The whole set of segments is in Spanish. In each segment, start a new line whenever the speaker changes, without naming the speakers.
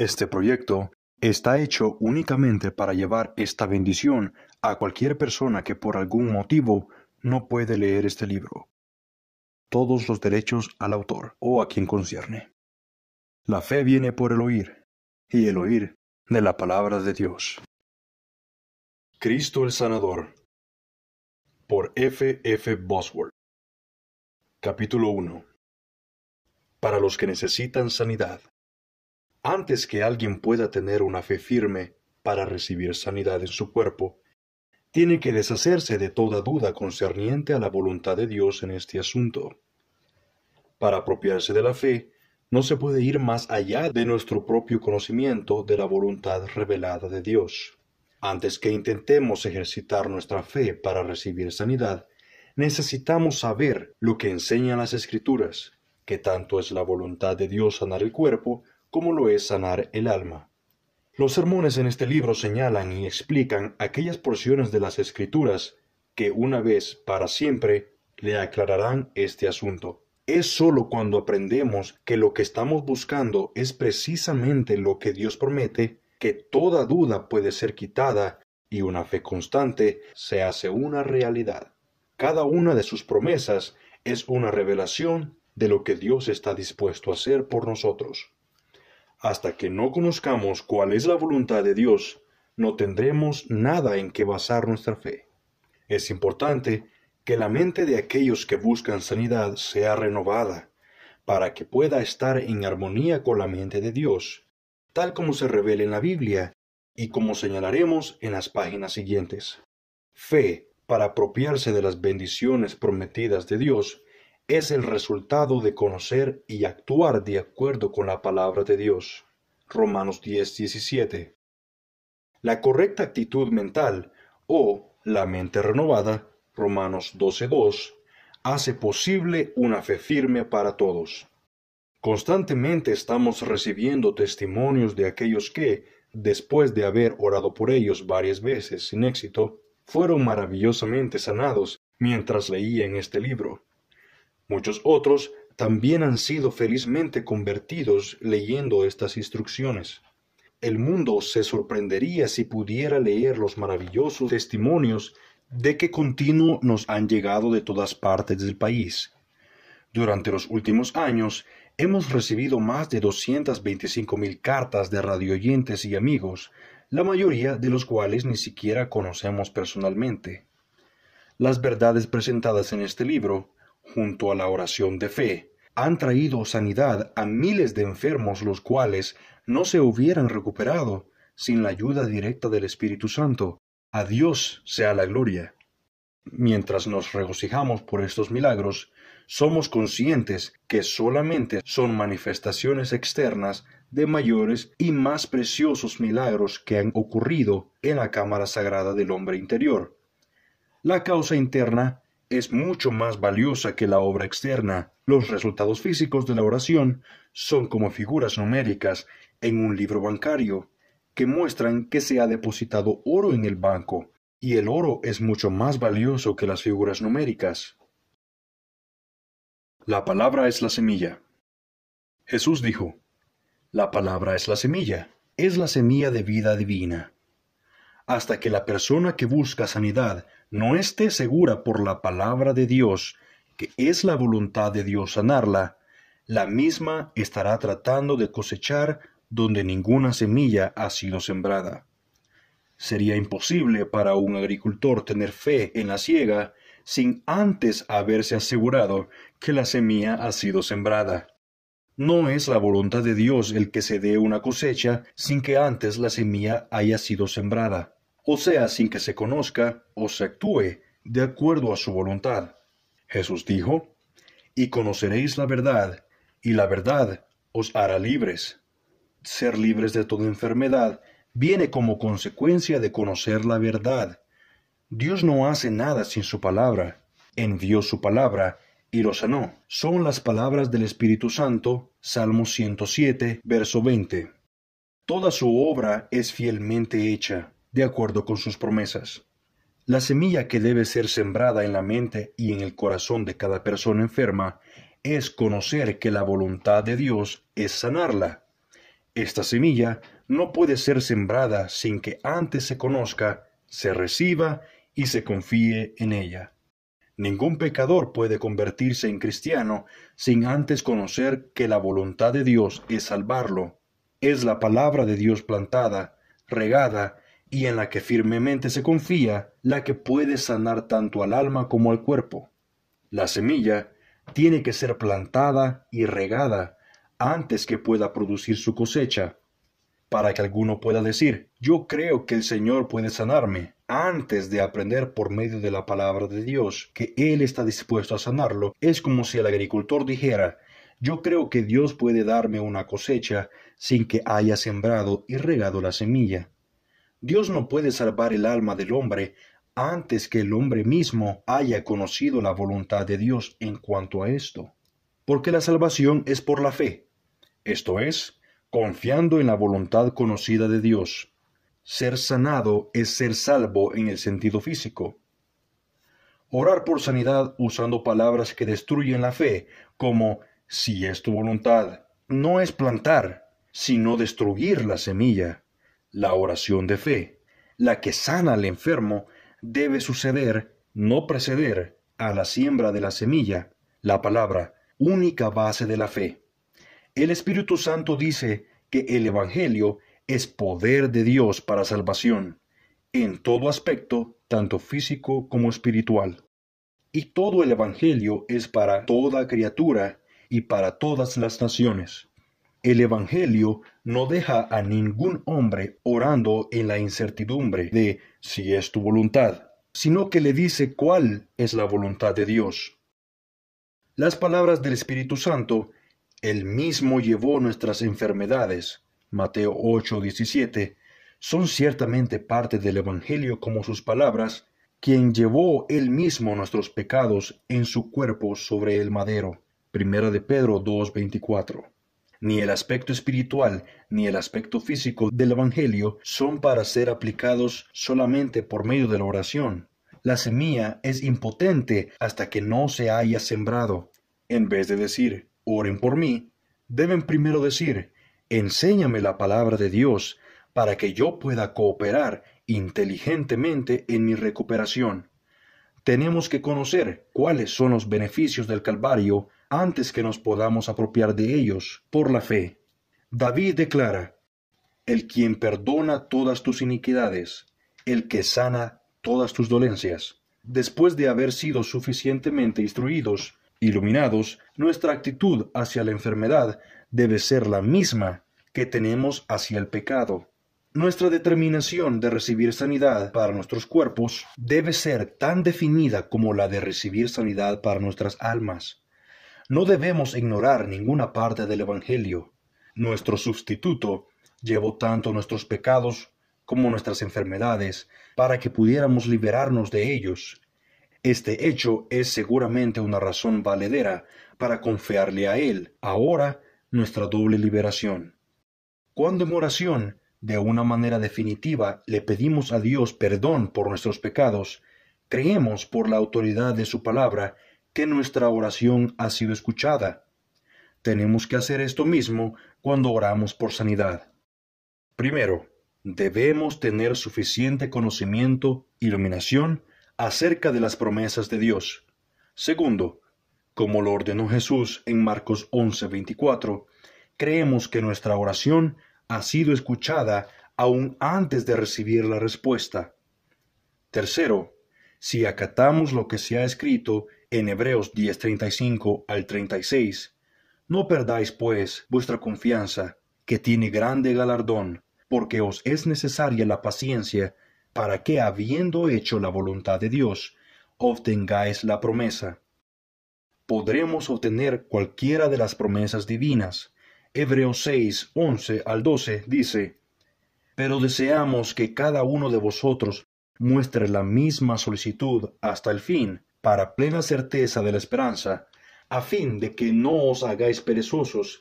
Este proyecto está hecho únicamente para llevar esta bendición a cualquier persona que por algún motivo no puede leer este libro. Todos los derechos al autor o a quien concierne. La fe viene por el oír, y el oír de la palabra de Dios. Cristo el Sanador por F. F. Bosworth Capítulo 1 Para los que necesitan sanidad antes que alguien pueda tener una fe firme para recibir sanidad en su cuerpo, tiene que deshacerse de toda duda concerniente a la voluntad de Dios en este asunto. Para apropiarse de la fe, no se puede ir más allá de nuestro propio conocimiento de la voluntad revelada de Dios. Antes que intentemos ejercitar nuestra fe para recibir sanidad, necesitamos saber lo que enseñan las Escrituras, que tanto es la voluntad de Dios sanar el cuerpo como lo es sanar el alma. Los sermones en este libro señalan y explican aquellas porciones de las escrituras que una vez para siempre le aclararán este asunto. Es sólo cuando aprendemos que lo que estamos buscando es precisamente lo que Dios promete que toda duda puede ser quitada y una fe constante se hace una realidad. Cada una de sus promesas es una revelación de lo que Dios está dispuesto a hacer por nosotros. Hasta que no conozcamos cuál es la voluntad de Dios, no tendremos nada en que basar nuestra fe. Es importante que la mente de aquellos que buscan sanidad sea renovada, para que pueda estar en armonía con la mente de Dios, tal como se revela en la Biblia y como señalaremos en las páginas siguientes. Fe para apropiarse de las bendiciones prometidas de Dios es el resultado de conocer y actuar de acuerdo con la palabra de Dios. Romanos 10, 17. La correcta actitud mental o la mente renovada, Romanos 12.2, hace posible una fe firme para todos. Constantemente estamos recibiendo testimonios de aquellos que, después de haber orado por ellos varias veces sin éxito, fueron maravillosamente sanados mientras leían este libro. Muchos otros también han sido felizmente convertidos leyendo estas instrucciones. El mundo se sorprendería si pudiera leer los maravillosos testimonios de que continuo nos han llegado de todas partes del país. Durante los últimos años hemos recibido más de 225 mil cartas de radioyentes y amigos, la mayoría de los cuales ni siquiera conocemos personalmente. Las verdades presentadas en este libro junto a la oración de fe, han traído sanidad a miles de enfermos los cuales no se hubieran recuperado sin la ayuda directa del Espíritu Santo. A Dios sea la gloria. Mientras nos regocijamos por estos milagros, somos conscientes que solamente son manifestaciones externas de mayores y más preciosos milagros que han ocurrido en la cámara sagrada del hombre interior. La causa interna es mucho más valiosa que la obra externa. Los resultados físicos de la oración son como figuras numéricas en un libro bancario que muestran que se ha depositado oro en el banco, y el oro es mucho más valioso que las figuras numéricas. La palabra es la semilla. Jesús dijo, La palabra es la semilla, es la semilla de vida divina hasta que la persona que busca sanidad no esté segura por la palabra de Dios, que es la voluntad de Dios sanarla, la misma estará tratando de cosechar donde ninguna semilla ha sido sembrada. Sería imposible para un agricultor tener fe en la siega sin antes haberse asegurado que la semilla ha sido sembrada. No es la voluntad de Dios el que se dé una cosecha sin que antes la semilla haya sido sembrada o sea, sin que se conozca o se actúe de acuerdo a su voluntad. Jesús dijo, y conoceréis la verdad, y la verdad os hará libres. Ser libres de toda enfermedad viene como consecuencia de conocer la verdad. Dios no hace nada sin su palabra. Envió su palabra y lo sanó. Son las palabras del Espíritu Santo, Salmo 107, verso 20. Toda su obra es fielmente hecha de acuerdo con sus promesas. La semilla que debe ser sembrada en la mente y en el corazón de cada persona enferma es conocer que la voluntad de Dios es sanarla. Esta semilla no puede ser sembrada sin que antes se conozca, se reciba y se confíe en ella. Ningún pecador puede convertirse en cristiano sin antes conocer que la voluntad de Dios es salvarlo. Es la palabra de Dios plantada, regada y en la que firmemente se confía, la que puede sanar tanto al alma como al cuerpo. La semilla tiene que ser plantada y regada antes que pueda producir su cosecha, para que alguno pueda decir, yo creo que el Señor puede sanarme, antes de aprender por medio de la palabra de Dios que Él está dispuesto a sanarlo, es como si el agricultor dijera, yo creo que Dios puede darme una cosecha sin que haya sembrado y regado la semilla. Dios no puede salvar el alma del hombre antes que el hombre mismo haya conocido la voluntad de Dios en cuanto a esto, porque la salvación es por la fe, esto es, confiando en la voluntad conocida de Dios. Ser sanado es ser salvo en el sentido físico. Orar por sanidad usando palabras que destruyen la fe, como si es tu voluntad, no es plantar, sino destruir la semilla. La oración de fe, la que sana al enfermo, debe suceder, no preceder, a la siembra de la semilla, la palabra, única base de la fe. El Espíritu Santo dice que el Evangelio es poder de Dios para salvación, en todo aspecto, tanto físico como espiritual. Y todo el Evangelio es para toda criatura y para todas las naciones. El Evangelio no deja a ningún hombre orando en la incertidumbre de si es tu voluntad, sino que le dice cuál es la voluntad de Dios. Las palabras del Espíritu Santo, Él mismo llevó nuestras enfermedades, Mateo 8:17, son ciertamente parte del Evangelio como sus palabras, quien llevó Él mismo nuestros pecados en su cuerpo sobre el madero. Primera de Pedro 2:24. Ni el aspecto espiritual ni el aspecto físico del Evangelio son para ser aplicados solamente por medio de la oración. La semilla es impotente hasta que no se haya sembrado. En vez de decir, oren por mí, deben primero decir, enséñame la palabra de Dios para que yo pueda cooperar inteligentemente en mi recuperación. Tenemos que conocer cuáles son los beneficios del Calvario antes que nos podamos apropiar de ellos por la fe. David declara, el quien perdona todas tus iniquidades, el que sana todas tus dolencias. Después de haber sido suficientemente instruidos, iluminados, nuestra actitud hacia la enfermedad debe ser la misma que tenemos hacia el pecado. Nuestra determinación de recibir sanidad para nuestros cuerpos debe ser tan definida como la de recibir sanidad para nuestras almas. No debemos ignorar ninguna parte del Evangelio. Nuestro sustituto llevó tanto nuestros pecados como nuestras enfermedades para que pudiéramos liberarnos de ellos. Este hecho es seguramente una razón valedera para confiarle a Él ahora nuestra doble liberación. Cuando en oración, de una manera definitiva, le pedimos a Dios perdón por nuestros pecados, creemos por la autoridad de su palabra que nuestra oración ha sido escuchada. Tenemos que hacer esto mismo cuando oramos por sanidad. Primero, debemos tener suficiente conocimiento, iluminación, acerca de las promesas de Dios. Segundo, como lo ordenó Jesús en Marcos 11:24, creemos que nuestra oración ha sido escuchada aún antes de recibir la respuesta. Tercero, si acatamos lo que se ha escrito en Hebreos 10:35 al 36. No perdáis pues vuestra confianza, que tiene grande galardón, porque os es necesaria la paciencia, para que habiendo hecho la voluntad de Dios, obtengáis la promesa. Podremos obtener cualquiera de las promesas divinas. Hebreos 611 al 12 dice, Pero deseamos que cada uno de vosotros muestre la misma solicitud hasta el fin, para plena certeza de la esperanza, a fin de que no os hagáis perezosos,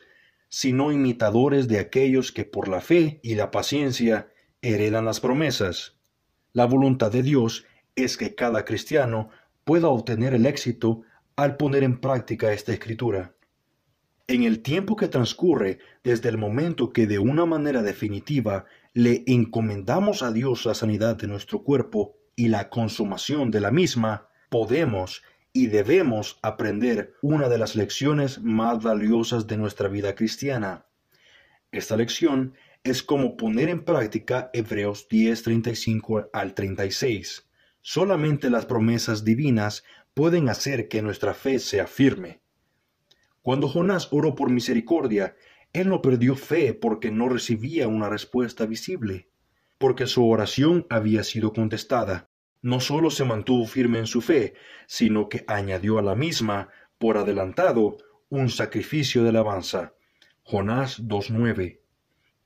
sino imitadores de aquellos que por la fe y la paciencia heredan las promesas. La voluntad de Dios es que cada cristiano pueda obtener el éxito al poner en práctica esta escritura. En el tiempo que transcurre desde el momento que de una manera definitiva le encomendamos a Dios la sanidad de nuestro cuerpo y la consumación de la misma, podemos y debemos aprender una de las lecciones más valiosas de nuestra vida cristiana. Esta lección es como poner en práctica Hebreos 35 al 36. Solamente las promesas divinas pueden hacer que nuestra fe sea firme. Cuando Jonás oró por misericordia, él no perdió fe porque no recibía una respuesta visible, porque su oración había sido contestada no solo se mantuvo firme en su fe, sino que añadió a la misma, por adelantado, un sacrificio de alabanza. Jonás 2.9.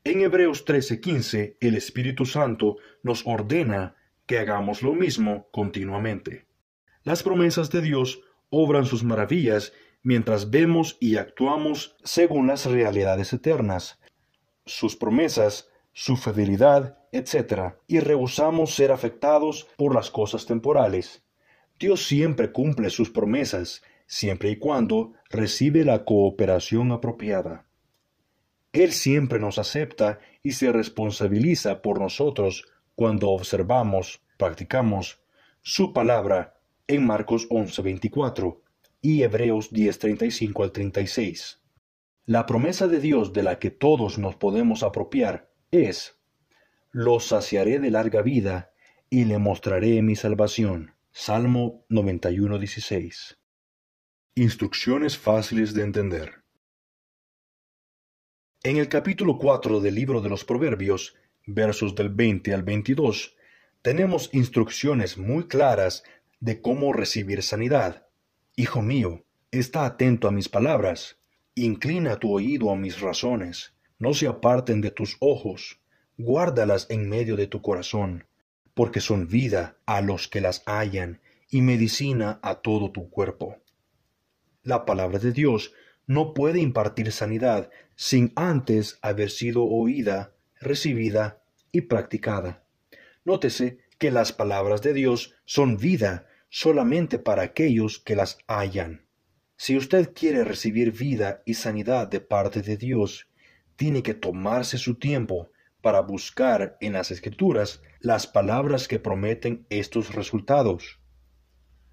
En Hebreos 13:15 el Espíritu Santo nos ordena que hagamos lo mismo continuamente. Las promesas de Dios obran sus maravillas mientras vemos y actuamos según las realidades eternas. Sus promesas su fidelidad, etc., y rehusamos ser afectados por las cosas temporales. Dios siempre cumple sus promesas, siempre y cuando recibe la cooperación apropiada. Él siempre nos acepta y se responsabiliza por nosotros cuando observamos, practicamos su palabra en Marcos 11:24 y Hebreos 10:35 al 36. La promesa de Dios de la que todos nos podemos apropiar es, Lo saciaré de larga vida y le mostraré mi salvación. Salmo 91.16. Instrucciones fáciles de entender. En el capítulo 4 del libro de los Proverbios, versos del 20 al 22, tenemos instrucciones muy claras de cómo recibir sanidad. Hijo mío, está atento a mis palabras, inclina tu oído a mis razones, no se aparten de tus ojos, guárdalas en medio de tu corazón, porque son vida a los que las hallan y medicina a todo tu cuerpo. La palabra de Dios no puede impartir sanidad sin antes haber sido oída, recibida y practicada. Nótese que las palabras de Dios son vida solamente para aquellos que las hallan. Si usted quiere recibir vida y sanidad de parte de Dios, tiene que tomarse su tiempo para buscar en las escrituras las palabras que prometen estos resultados.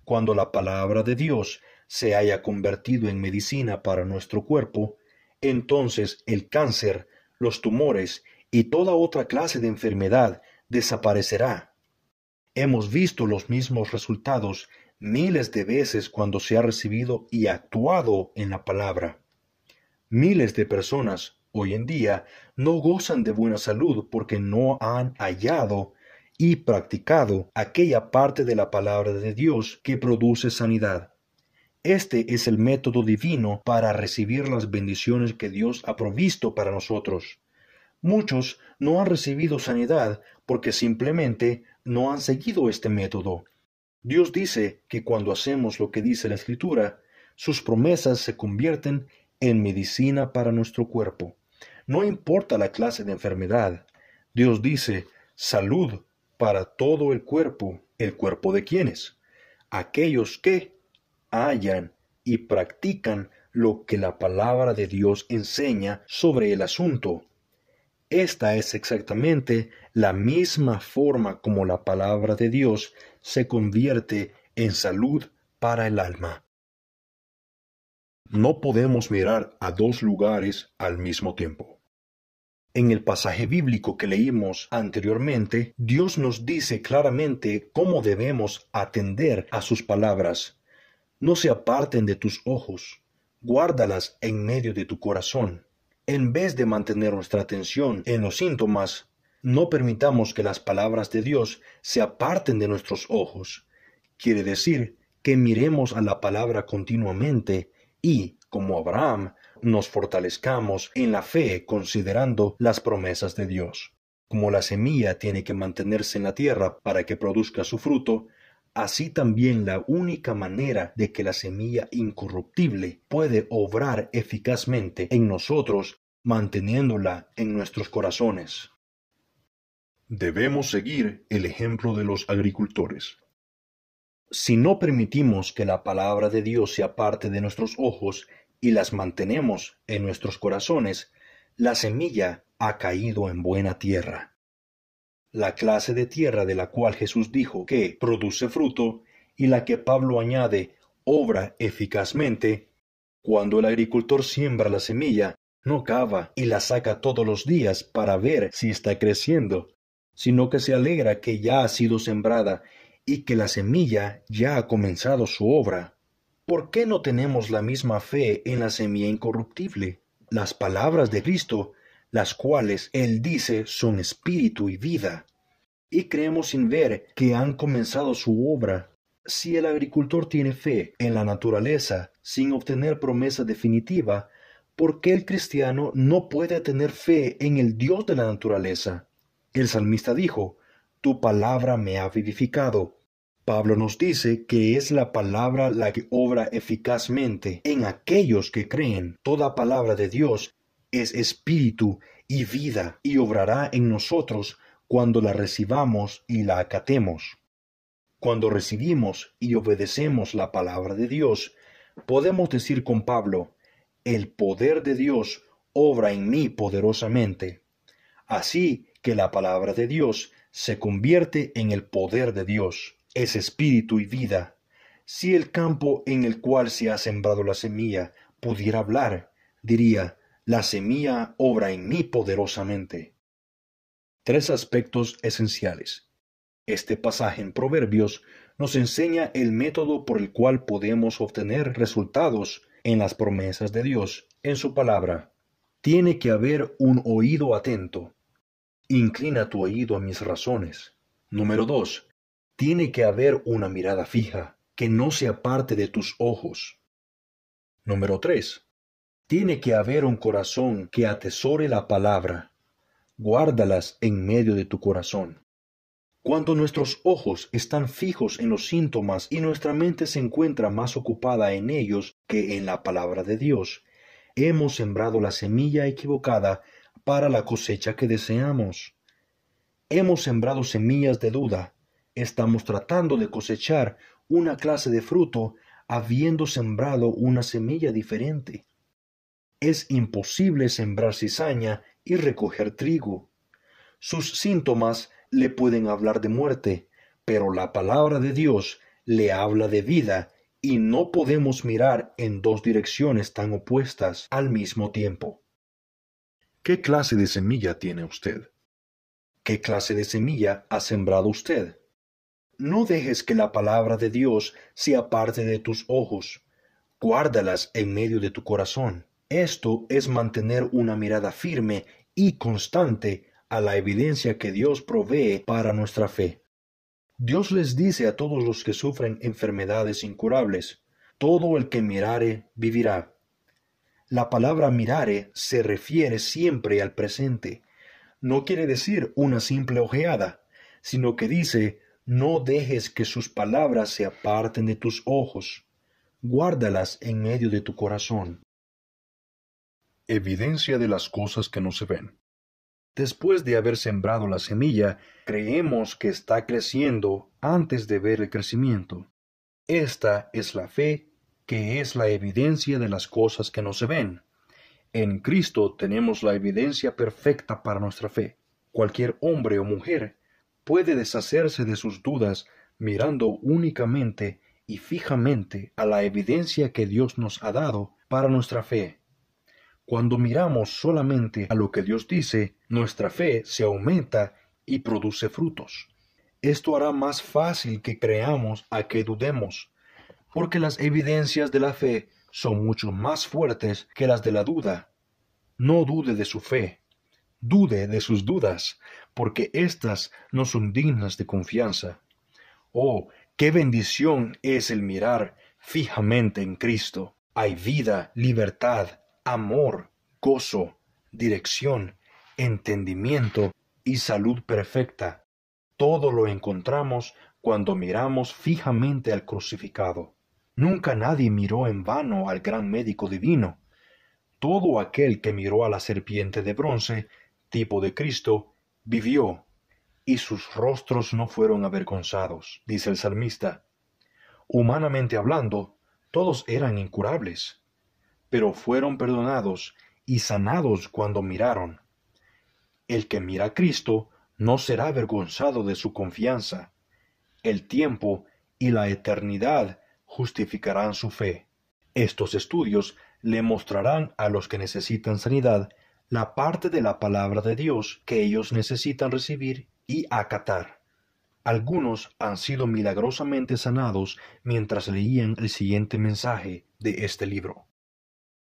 Cuando la palabra de Dios se haya convertido en medicina para nuestro cuerpo, entonces el cáncer, los tumores y toda otra clase de enfermedad desaparecerá. Hemos visto los mismos resultados miles de veces cuando se ha recibido y actuado en la palabra. Miles de personas hoy en día no gozan de buena salud porque no han hallado y practicado aquella parte de la palabra de Dios que produce sanidad. Este es el método divino para recibir las bendiciones que Dios ha provisto para nosotros. Muchos no han recibido sanidad porque simplemente no han seguido este método. Dios dice que cuando hacemos lo que dice la Escritura, sus promesas se convierten en medicina para nuestro cuerpo. No importa la clase de enfermedad. Dios dice, salud para todo el cuerpo. ¿El cuerpo de quiénes, Aquellos que hallan y practican lo que la palabra de Dios enseña sobre el asunto. Esta es exactamente la misma forma como la palabra de Dios se convierte en salud para el alma. No podemos mirar a dos lugares al mismo tiempo. En el pasaje bíblico que leímos anteriormente, Dios nos dice claramente cómo debemos atender a sus palabras. No se aparten de tus ojos, guárdalas en medio de tu corazón. En vez de mantener nuestra atención en los síntomas, no permitamos que las palabras de Dios se aparten de nuestros ojos. Quiere decir que miremos a la palabra continuamente y, como Abraham, nos fortalezcamos en la fe considerando las promesas de Dios. Como la semilla tiene que mantenerse en la tierra para que produzca su fruto, Así también la única manera de que la semilla incorruptible puede obrar eficazmente en nosotros, manteniéndola en nuestros corazones. Debemos seguir el ejemplo de los agricultores. Si no permitimos que la palabra de Dios se aparte de nuestros ojos, y las mantenemos en nuestros corazones, la semilla ha caído en buena tierra. La clase de tierra de la cual Jesús dijo que produce fruto y la que Pablo añade obra eficazmente, cuando el agricultor siembra la semilla, no cava y la saca todos los días para ver si está creciendo, sino que se alegra que ya ha sido sembrada y que la semilla ya ha comenzado su obra ¿por qué no tenemos la misma fe en la semilla incorruptible? Las palabras de Cristo, las cuales Él dice son espíritu y vida. Y creemos sin ver que han comenzado su obra. Si el agricultor tiene fe en la naturaleza sin obtener promesa definitiva, ¿por qué el cristiano no puede tener fe en el Dios de la naturaleza? El salmista dijo, Tu palabra me ha vivificado. Pablo nos dice que es la palabra la que obra eficazmente en aquellos que creen. Toda palabra de Dios es espíritu y vida y obrará en nosotros cuando la recibamos y la acatemos. Cuando recibimos y obedecemos la palabra de Dios, podemos decir con Pablo, el poder de Dios obra en mí poderosamente. Así que la palabra de Dios se convierte en el poder de Dios es espíritu y vida. Si el campo en el cual se ha sembrado la semilla pudiera hablar, diría, la semilla obra en mí poderosamente. Tres aspectos esenciales. Este pasaje en Proverbios nos enseña el método por el cual podemos obtener resultados en las promesas de Dios, en su palabra. Tiene que haber un oído atento. Inclina tu oído a mis razones. Número 2. Tiene que haber una mirada fija que no se aparte de tus ojos. Número 3. Tiene que haber un corazón que atesore la palabra. Guárdalas en medio de tu corazón. Cuando nuestros ojos están fijos en los síntomas y nuestra mente se encuentra más ocupada en ellos que en la palabra de Dios, hemos sembrado la semilla equivocada para la cosecha que deseamos. Hemos sembrado semillas de duda, estamos tratando de cosechar una clase de fruto habiendo sembrado una semilla diferente. Es imposible sembrar cizaña y recoger trigo. Sus síntomas le pueden hablar de muerte, pero la palabra de Dios le habla de vida y no podemos mirar en dos direcciones tan opuestas al mismo tiempo. ¿Qué clase de semilla tiene usted? ¿Qué clase de semilla ha sembrado usted? no dejes que la palabra de Dios sea aparte de tus ojos. Guárdalas en medio de tu corazón. Esto es mantener una mirada firme y constante a la evidencia que Dios provee para nuestra fe. Dios les dice a todos los que sufren enfermedades incurables, todo el que mirare vivirá. La palabra mirare se refiere siempre al presente. No quiere decir una simple ojeada, sino que dice no dejes que sus palabras se aparten de tus ojos, guárdalas en medio de tu corazón. Evidencia de las cosas que no se ven. Después de haber sembrado la semilla, creemos que está creciendo antes de ver el crecimiento. Esta es la fe, que es la evidencia de las cosas que no se ven. En Cristo tenemos la evidencia perfecta para nuestra fe. Cualquier hombre o mujer puede deshacerse de sus dudas mirando únicamente y fijamente a la evidencia que Dios nos ha dado para nuestra fe. Cuando miramos solamente a lo que Dios dice, nuestra fe se aumenta y produce frutos. Esto hará más fácil que creamos a que dudemos, porque las evidencias de la fe son mucho más fuertes que las de la duda. No dude de su fe, dude de sus dudas, porque éstas no son dignas de confianza. Oh, qué bendición es el mirar fijamente en Cristo. Hay vida, libertad, amor, gozo, dirección, entendimiento y salud perfecta. Todo lo encontramos cuando miramos fijamente al crucificado. Nunca nadie miró en vano al gran médico divino. Todo aquel que miró a la serpiente de bronce tipo de Cristo, vivió, y sus rostros no fueron avergonzados, dice el salmista. Humanamente hablando, todos eran incurables, pero fueron perdonados y sanados cuando miraron. El que mira a Cristo no será avergonzado de su confianza. El tiempo y la eternidad justificarán su fe. Estos estudios le mostrarán a los que necesitan sanidad la parte de la palabra de Dios que ellos necesitan recibir y acatar. Algunos han sido milagrosamente sanados mientras leían el siguiente mensaje de este libro.